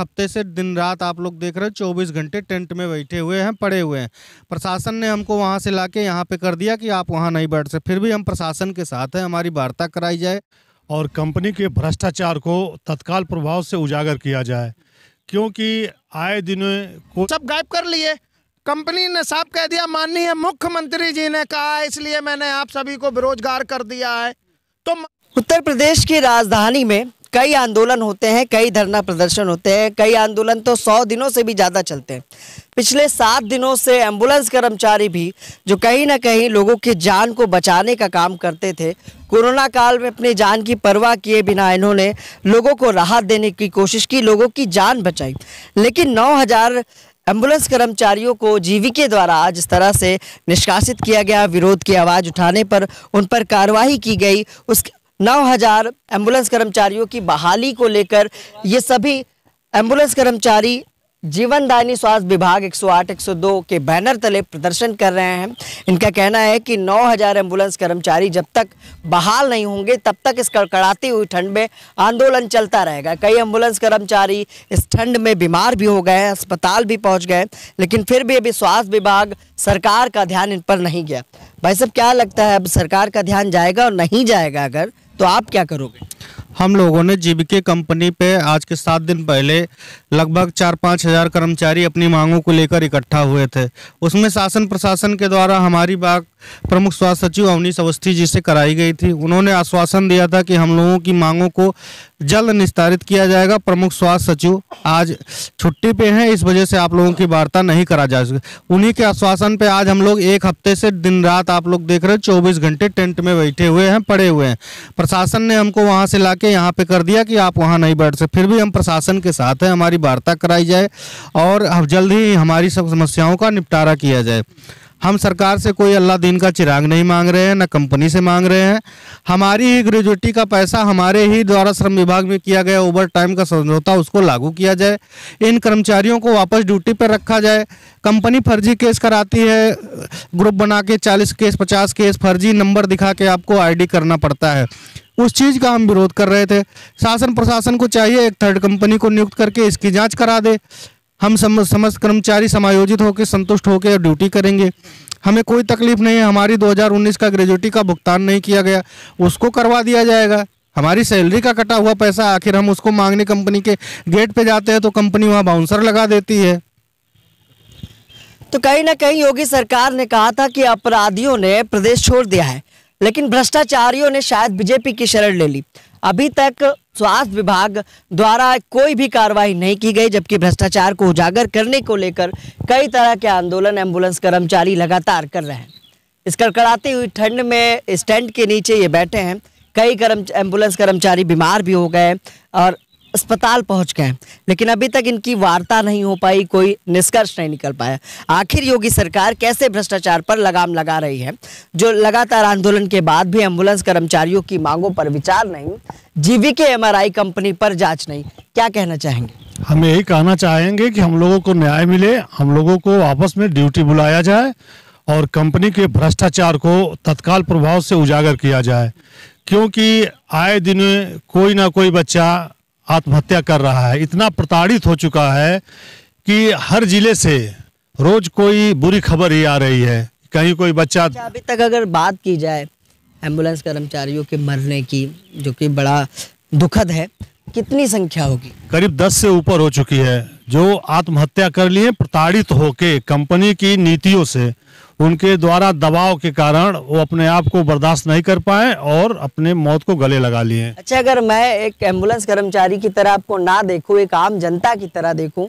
हफ्ते से दिन रात आप लोग देख रहे हो चौबीस घंटे टेंट में बैठे हुए हैं पड़े हुए हैं प्रशासन ने हमको वहाँ से ला के यहाँ पर कर दिया कि आप वहाँ नहीं बैठ सकते फिर भी हम प्रशासन के साथ हैं हमारी वार्ता कराई जाए और कंपनी के भ्रष्टाचार को तत्काल प्रभाव से उजागर किया जाए क्योंकि आए दिन को सब गायब कर लिए कंपनी ने साफ कह दिया माननीय मुख्यमंत्री जी ने कहा इसलिए मैंने आप सभी को बेरोजगार कर दिया है तो उत्तर प्रदेश की राजधानी में कई आंदोलन होते हैं कई धरना प्रदर्शन होते हैं कई आंदोलन तो सौ दिनों से भी ज़्यादा चलते हैं पिछले सात दिनों से एम्बुलेंस कर्मचारी भी जो कहीं ना कहीं लोगों की जान को बचाने का काम करते थे कोरोना काल में अपनी जान की परवाह किए बिना इन्होंने लोगों को राहत देने की कोशिश की लोगों की जान बचाई लेकिन नौ हज़ार एम्बुलेंस कर्मचारियों को जीविके द्वारा आज इस तरह से निष्कासित किया गया विरोध की आवाज़ उठाने पर उन पर कार्रवाई की गई उस नौ हजार एम्बुलेंस कर्मचारियों की बहाली को लेकर ये सभी एम्बुलेंस कर्मचारी जीवनदायनी स्वास्थ्य विभाग 108 102 के बैनर तले प्रदर्शन कर रहे हैं इनका कहना है कि 9000 एम्बुलेंस कर्मचारी जब तक बहाल नहीं होंगे तब तक इस कड़कड़ाती हुई ठंड में आंदोलन चलता रहेगा कई एम्बुलेंस कर्मचारी इस ठंड में बीमार भी हो गए हैं अस्पताल भी पहुंच गए लेकिन फिर भी अभी स्वास्थ्य विभाग सरकार का ध्यान इन पर नहीं गया भाई साहब क्या लगता है अब सरकार का ध्यान जाएगा और नहीं जाएगा अगर तो आप क्या करोगे हम लोगों ने जीबीके कंपनी पे आज के सात दिन पहले लगभग चार पाँच हज़ार कर्मचारी अपनी मांगों को लेकर इकट्ठा हुए थे उसमें शासन प्रशासन के द्वारा हमारी बात प्रमुख स्वास्थ्य सचिव अवनीश अवस्थी जी से कराई गई थी उन्होंने आश्वासन दिया था कि हम लोगों की मांगों को जल्द निस्तारित किया जाएगा प्रमुख स्वास्थ्य सचिव आज छुट्टी पे हैं इस वजह से आप लोगों की वार्ता नहीं करा जा सके उन्हीं के आश्वासन पे आज हम लोग एक हफ्ते से दिन रात आप लोग देख रहे हैं चौबीस घंटे टेंट में बैठे हुए हैं पड़े हुए हैं प्रशासन ने हमको वहाँ से ला के यहाँ पर कर दिया कि आप वहाँ नहीं बैठ सकते फिर भी हम प्रशासन के साथ हैं हमारी वार्ता कराई जाए और जल्द ही हमारी सब समस्याओं का निपटारा किया जाए हम सरकार से कोई अल्लाह दीन का चिराग नहीं मांग रहे हैं ना कंपनी से मांग रहे हैं हमारी ही ग्रेजुएटी का पैसा हमारे ही द्वारा श्रम विभाग में किया गया ओवर टाइम का समझौता उसको लागू किया जाए इन कर्मचारियों को वापस ड्यूटी पर रखा जाए कंपनी फर्जी केस कराती है ग्रुप बना के चालीस केस पचास केस फर्जी नंबर दिखा के आपको आई करना पड़ता है उस चीज़ का हम विरोध कर रहे थे शासन प्रशासन को चाहिए एक थर्ड कंपनी को नियुक्त करके इसकी जांच करा दे हम समस्त कर्मचारी समायोजित होकर संतुष्ट होकर ड्यूटी करेंगे हमें कोई तकलीफ नहीं है हमारी 2019 का ग्रेजुटी का भुगतान नहीं किया गया उसको करवा दिया जाएगा हमारी सैलरी का कटा हुआ पैसा आखिर हम उसको मांगने कंपनी के गेट पे जाते हैं तो कंपनी वहाँ बाउंसर लगा देती है तो कहीं ना कहीं योगी सरकार ने कहा था कि अपराधियों ने प्रदेश छोड़ दिया है लेकिन भ्रष्टाचारियों ने शायद बीजेपी की शरण ले ली अभी तक स्वास्थ्य विभाग द्वारा कोई भी कार्रवाई नहीं की गई जबकि भ्रष्टाचार को उजागर करने को लेकर कई तरह के आंदोलन एम्बुलेंस कर्मचारी लगातार कर रहे हैं इस कड़कड़ाती हुई ठंड में स्टैंड के नीचे ये बैठे हैं कई कर्म एम्बुलेंस कर्मचारी बीमार भी हो गए और अस्पताल पहुंच गए लेकिन अभी तक इनकी वार्ता नहीं हो पाई कोई निष्कर्ष नहीं निकल पाया आखिर योगी सरकार कैसे भ्रष्टाचार पर लगाम लगा रही है जो लगातार आंदोलन के बाद भी एम्बुलेंस कर्मचारियों की मांगों पर विचार नहीं जीवी के एम कंपनी पर जांच नहीं क्या कहना चाहेंगे हम यही कहना चाहेंगे कि हम लोगों को न्याय मिले हम लोगों को आपस में ड्यूटी बुलाया जाए और कंपनी के भ्रष्टाचार को तत्काल प्रभाव से उजागर किया जाए क्योंकि आए दिन कोई ना कोई बच्चा आत्महत्या कर रहा है इतना प्रताड़ित हो चुका है कि हर जिले से रोज कोई बुरी खबर ही आ रही है कहीं कोई बच्चा अच्छा, अभी तक अगर बात की जाए एम्बुलेंस कर्मचारियों के मरने की जो कि बड़ा दुखद है कितनी संख्या होगी करीब दस से ऊपर हो चुकी है जो आत्महत्या कर लिए प्रताड़ित होके कंपनी की नीतियों से उनके द्वारा दबाव के कारण वो अपने आप को बर्दाश्त नहीं कर पाए और अपने मौत को गले लगा लिए अच्छा अगर मैं एक एम्बुलेंस कर्मचारी की तरह आपको ना देखूं एक आम जनता की तरह देखूं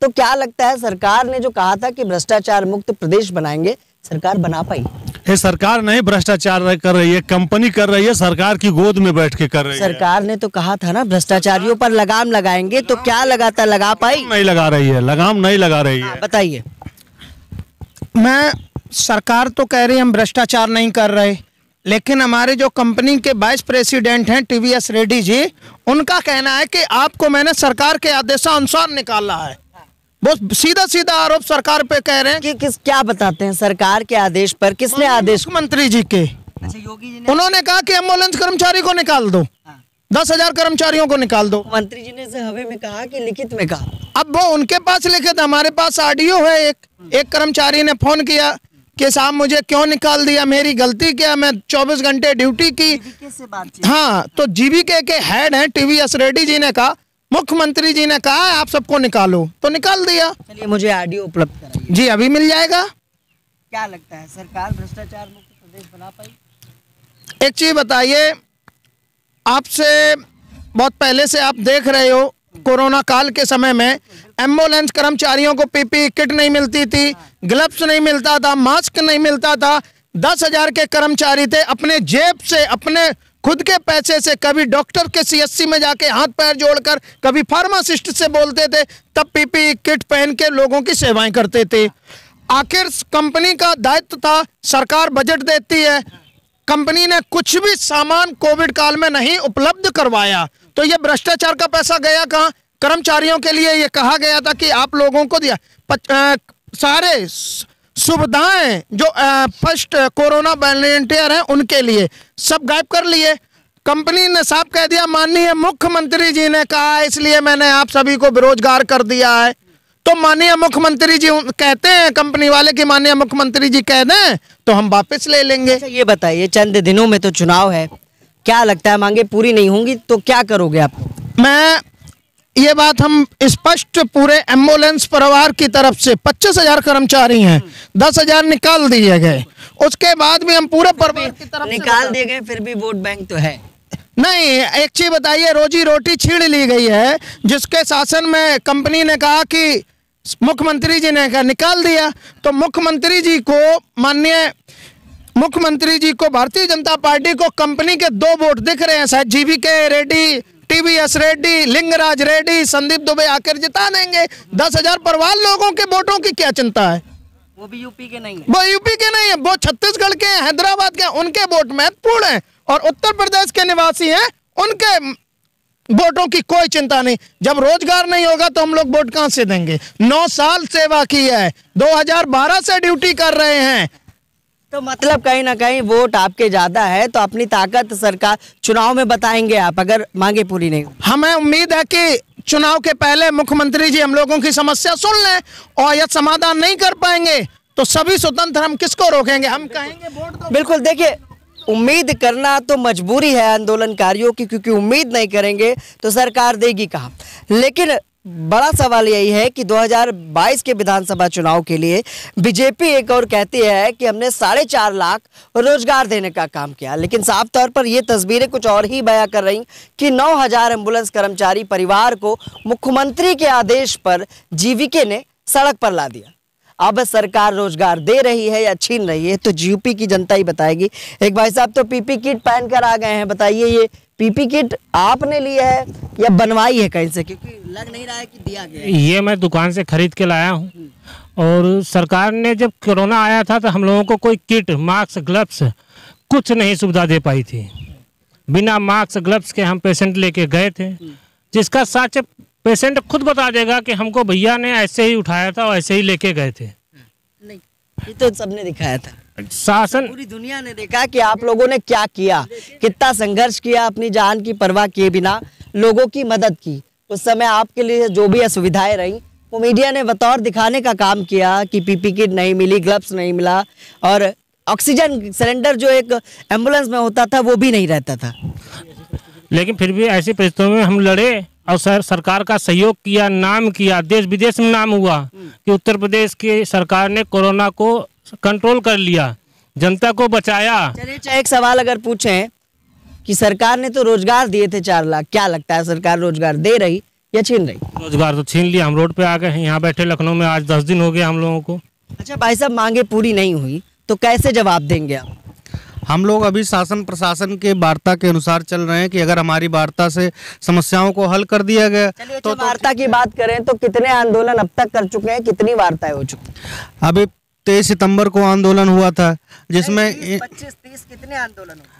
तो क्या लगता है सरकार ने जो कहा था कि भ्रष्टाचार मुक्त प्रदेश बनाएंगे सरकार बना पाई ये सरकार नहीं भ्रष्टाचार कर रही है कंपनी कर रही है सरकार की गोद में बैठ के कर रही सरकार है सरकार ने तो कहा था ना भ्रष्टाचारियों पर लगाम लगाएंगे तो क्या लगाता लगा पाई नहीं लगा रही है लगाम नहीं लगा रही है हाँ, बताइए मैं सरकार तो कह रही हम भ्रष्टाचार नहीं कर रहे लेकिन हमारे जो कंपनी के वाइस प्रेसिडेंट हैं टीवीएस रेड्डी जी उनका कहना है कि आपको मैंने सरकार के आदेशानुसार निकाला है वो सीधा सीधा आरोप सरकार पे कह रहे हैं कि किस क्या बताते हैं सरकार के आदेश पर किसने आदेश मंत्री जी के अच्छा, योगी जी ने उन्होंने कहा कि एम्बुलेंस कर्मचारी को निकाल दो हाँ। दस हजार कर्मचारियों को निकाल दो मंत्री जी ने हवे में कहा कि लिखित में कहा अब वो उनके पास लिखित हमारे पास ऑडियो है एक एक कर्मचारी ने फोन किया कि साहब मुझे क्यों निकाल दिया मेरी गलती क्या मैं 24 घंटे ड्यूटी की हाँ तो जीवीके के हेड हैं एस रेड्डी जी ने कहा मुख्यमंत्री जी ने कहा आप सबको निकालो तो निकाल दिया चलिए मुझे आडियो उपलब्ध जी अभी मिल जाएगा क्या लगता है सरकार भ्रष्टाचार मुक्त प्रदेश बना पाई एक चीज बताइए आपसे बहुत पहले से आप देख रहे हो कोरोना काल के समय में एम्बुलेंस कर्मचारियों को पीपी किट नहीं मिलती थी ग्लव्स नहीं मिलता था मास्क नहीं मिलता था दस हजार के कर्मचारी थे अपने जेब से अपने खुद के पैसे से कभी डॉक्टर के सीएससी में जाके हाथ पैर जोड़कर कभी फार्मासिस्ट से बोलते थे तब पीपी किट पहन के लोगों की सेवाएं करते थे आखिर कंपनी का दायित्व था सरकार बजट देती है कंपनी ने कुछ भी सामान कोविड काल में नहीं उपलब्ध करवाया तो ये भ्रष्टाचार का पैसा गया कहाँ कर्मचारियों के लिए ये कहा गया था कि आप लोगों को दिया पच, आ, सारे सुविधाएं जो फर्स्ट कोरोना वॉलेंटियर हैं उनके लिए सब गायब कर लिए कंपनी ने साफ कह दिया माननीय मुख्यमंत्री जी ने कहा इसलिए मैंने आप सभी को बेरोजगार कर दिया है तो माननीय मुख्यमंत्री जी कहते हैं कंपनी वाले कि माननीय मुख्यमंत्री जी कह दें तो हम वापस ले लेंगे अच्छा, ये बताइए चंद दिनों में तो चुनाव है क्या लगता है मांगे पूरी नहीं होंगी तो क्या करोगे आप मैं ये बात हम स्पष्ट पूरे एम्बुलेंस परिवार की तरफ से पच्चीस हजार कर्मचारी हैं दस हजार निकाल दिए गए उसके बाद भी हम पूरे परिवार की तरफ निकाल दिए गए फिर भी वोट बैंक तो है नहीं एक चीज बताइए रोजी रोटी छीन ली गई है जिसके शासन में कंपनी ने कहा कि मुख्यमंत्री जी ने कहा निकाल दिया तो मुख्यमंत्री जी को माननीय मुख्यमंत्री जी को भारतीय जनता पार्टी को कंपनी के दो वोट दिख रहे हैं शायद GV K Reddy TVS Reddy Lingaraj Reddy Sandeep Dubey आकर जिता देंगे दस हजार परवाल लोगों के वोटों की क्या चिंता है वो भी यूपी के नहीं है वो यूपी के नहीं है वो छत्तीसगढ़ के हैदराबाद के उनके वोट महत्वपूर्ण है और उत्तर प्रदेश के निवासी है उनके वोटों की कोई चिंता नहीं जब रोजगार नहीं होगा तो हम लोग वोट कहां से देंगे नौ साल सेवा की है 2012 से ड्यूटी कर रहे हैं तो मतलब कहीं ना कहीं वोट आपके ज्यादा है तो अपनी ताकत सरकार चुनाव में बताएंगे आप अगर मांगे पूरी नहीं हमें उम्मीद है कि चुनाव के पहले मुख्यमंत्री जी हम लोगों की समस्या सुन लें और यदि समाधान नहीं कर पाएंगे तो सभी स्वतंत्र हम किसको रोकेंगे हम कहेंगे वोट दो बिल्कुल देखिए उम्मीद करना तो मजबूरी है आंदोलनकारियों की क्योंकि उम्मीद नहीं करेंगे तो सरकार देगी कहा लेकिन बड़ा सवाल यही है कि 2022 के विधानसभा चुनाव के लिए बीजेपी एक और कहती है कि हमने साढ़े चार लाख रोजगार देने का काम किया लेकिन साफ तौर पर ये तस्वीरें कुछ और ही बयां कर रही कि 9000 एम्बुलेंस कर्मचारी परिवार को मुख्यमंत्री के आदेश पर जीविके ने सड़क पर ला दिया अब सरकार रोजगार दे रही है या छीन रही है तो यूपी की जनता ही बताएगी एक भाई साहब तो पीपी किट पहन कर आ गए हैं बताइए ये पीपी किट आपने लिया है या बनवाई है कहीं से क्योंकि लग नहीं रहा है कि दिया गया ये मैं दुकान से खरीद के लाया हूँ और सरकार ने जब कोरोना आया था तो हम लोगों को कोई किट मास्क ग्लव्स कुछ नहीं सुविधा दे पाई थी बिना मास्क ग्लव्स के हम पेशेंट लेके गए थे जिसका साक्ष्य पेशेंट खुद बता देगा कि हमको भैया ने ऐसे ही उठाया था और ऐसे ही लेके गए थे नहीं ये तो सबने दिखाया था शासन पूरी दुनिया ने देखा कि आप लोगों ने क्या किया कितना संघर्ष किया अपनी जान की परवाह किए बिना लोगों की मदद की उस समय आपके लिए जो भी असुविधाएं रही वो मीडिया ने बतौर दिखाने का काम किया कि पीपी किट नहीं मिली ग्लव्स नहीं मिला और ऑक्सीजन सिलेंडर जो एक एम्बुलेंस में होता था वो भी नहीं रहता था लेकिन फिर भी ऐसी परिस्थितियों में हम लड़े और सर सरकार का सहयोग किया नाम किया देश विदेश में नाम हुआ कि उत्तर प्रदेश की सरकार ने कोरोना को कंट्रोल कर लिया जनता को बचाया अच्छा, एक सवाल अगर पूछे कि सरकार ने तो रोजगार दिए थे चार लाख क्या लगता है सरकार रोजगार दे रही या छीन रही रोजगार तो छीन लिया हम रोड पे आ गए यहाँ बैठे लखनऊ में आज दस दिन हो गए हम लोगों को अच्छा भाई साहब मांगे पूरी नहीं हुई तो कैसे जवाब देंगे आप हम लोग अभी शासन प्रशासन के वार्ता के अनुसार चल रहे हैं कि अगर हमारी वार्ता से समस्याओं को हल कर दिया गया तो, अच्छा, तो वार्ता तो, की बात करें तो कितने आंदोलन अब तक कर चुके हैं कितनी वार्ताएं हो चुकी अभी तेईस सितंबर को आंदोलन हुआ था जिसमें पच्चीस तीस कितने आंदोलन हुआ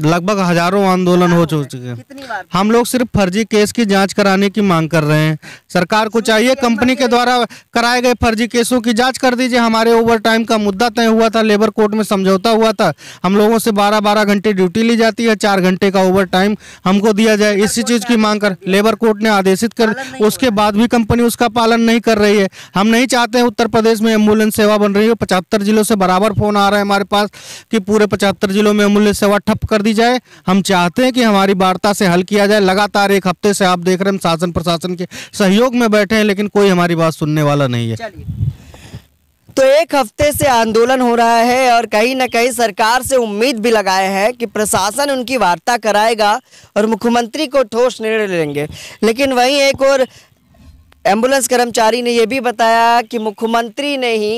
लगभग हजारों आंदोलन हो चुके हैं हम लोग सिर्फ फर्जी केस की जांच कराने की मांग कर रहे हैं सरकार को चाहिए कंपनी के द्वारा कराए गए फर्जी केसों की जांच कर दीजिए हमारे ओवर टाइम का मुद्दा तय हुआ था लेबर कोर्ट में समझौता हुआ था हम लोगों से 12-12 घंटे ड्यूटी ली जाती है चार घंटे का ओवर टाइम हमको दिया जाए इसी चीज़ की मांग कर लेबर कोर्ट ने आदेशित कर उसके बाद भी कंपनी उसका पालन नहीं कर रही है हम नहीं चाहते हैं उत्तर प्रदेश में एम्बुलेंस सेवा बन रही हो पचहत्तर जिलों से बराबर फोन आ रहा है हमारे पास कि पूरे पचहत्तर जिलों में एम्बुलेंस सेवा ठप कर दी जाए हम चाहते हैं कि हमारी वार्ता से हल किया जाए लगातार एक हफ्ते से आप देख रहे हैं शासन प्रशासन के सहयोग में बैठे हैं लेकिन कोई हमारी बात सुनने वाला नहीं है तो एक हफ्ते से आंदोलन हो रहा है और कहीं ना कहीं सरकार से उम्मीद भी लगाए हैं कि प्रशासन उनकी वार्ता कराएगा और मुख्यमंत्री को ठोस निर्णय लेंगे लेकिन वहीं एक और एम्बुलेंस कर्मचारी ने यह भी बताया कि मुख्यमंत्री ने ही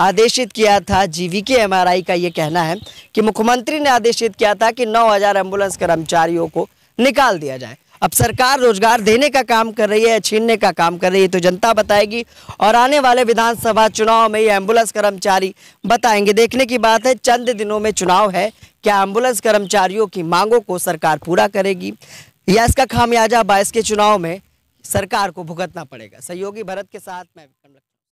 आदेशित किया था जीवी के एमआरआई का ये कहना है कि मुख्यमंत्री ने आदेशित किया था कि 9000 एम्बुलेंस कर्मचारियों को निकाल दिया जाए अब सरकार रोजगार देने का काम कर रही है छीनने का काम कर रही है तो जनता बताएगी और आने वाले विधानसभा चुनाव में ये एम्बुलेंस कर्मचारी बताएंगे देखने की बात है चंद दिनों में चुनाव है क्या एम्बुलेंस कर्मचारियों की मांगों को सरकार पूरा करेगी या इसका खामियाजा बाईस के चुनाव में सरकार को भुगतना पड़ेगा सहयोगी भरत के साथ मैं